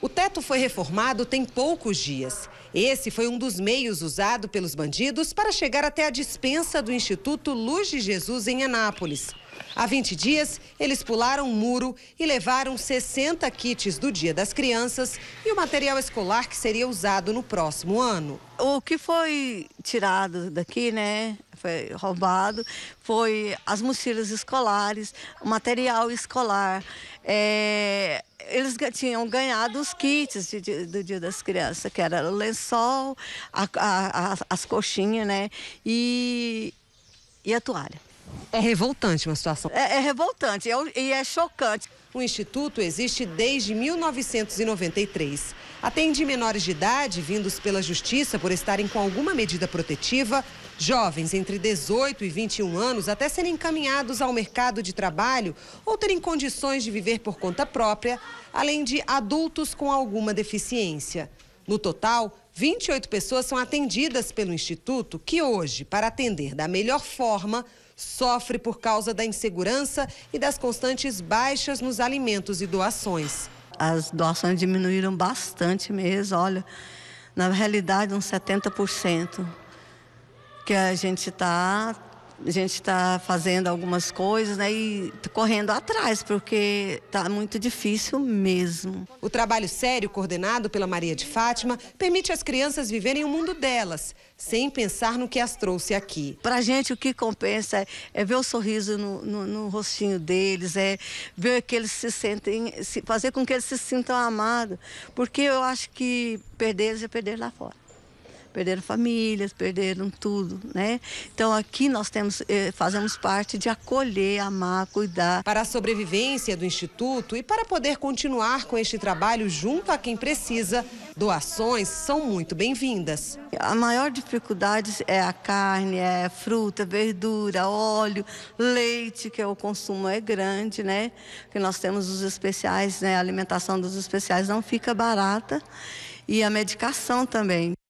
O teto foi reformado tem poucos dias. Esse foi um dos meios usado pelos bandidos para chegar até a dispensa do Instituto Luz de Jesus em Anápolis. Há 20 dias, eles pularam um muro e levaram 60 kits do Dia das Crianças e o material escolar que seria usado no próximo ano. O que foi tirado daqui, né? Foi roubado, foi as mochilas escolares, o material escolar. É, eles tinham ganhado os kits de, de, do Dia das Crianças, que era o lençol, a, a, a, as coxinhas, né? E, e a toalha. É revoltante uma situação. É, é revoltante é e é chocante. O Instituto existe desde 1993. Atende menores de idade vindos pela Justiça por estarem com alguma medida protetiva, jovens entre 18 e 21 anos até serem encaminhados ao mercado de trabalho ou terem condições de viver por conta própria, além de adultos com alguma deficiência. No total, 28 pessoas são atendidas pelo Instituto, que hoje, para atender da melhor forma, sofre por causa da insegurança e das constantes baixas nos alimentos e doações. As doações diminuíram bastante mesmo, olha, na realidade uns 70%, que a gente está a gente está fazendo algumas coisas né, e correndo atrás, porque está muito difícil mesmo. O trabalho sério coordenado pela Maria de Fátima permite às crianças viverem o mundo delas, sem pensar no que as trouxe aqui. Para a gente, o que compensa é, é ver o sorriso no, no, no rostinho deles, é ver que eles se sentem, fazer com que eles se sintam amados, porque eu acho que perder eles é perder lá fora perderam famílias, perderam tudo, né? Então aqui nós temos, eh, fazemos parte de acolher, amar, cuidar. Para a sobrevivência do Instituto e para poder continuar com este trabalho junto a quem precisa, doações são muito bem-vindas. A maior dificuldade é a carne, é a fruta, verdura, óleo, leite, que é o consumo é grande, né? Que nós temos os especiais, né? A alimentação dos especiais não fica barata e a medicação também.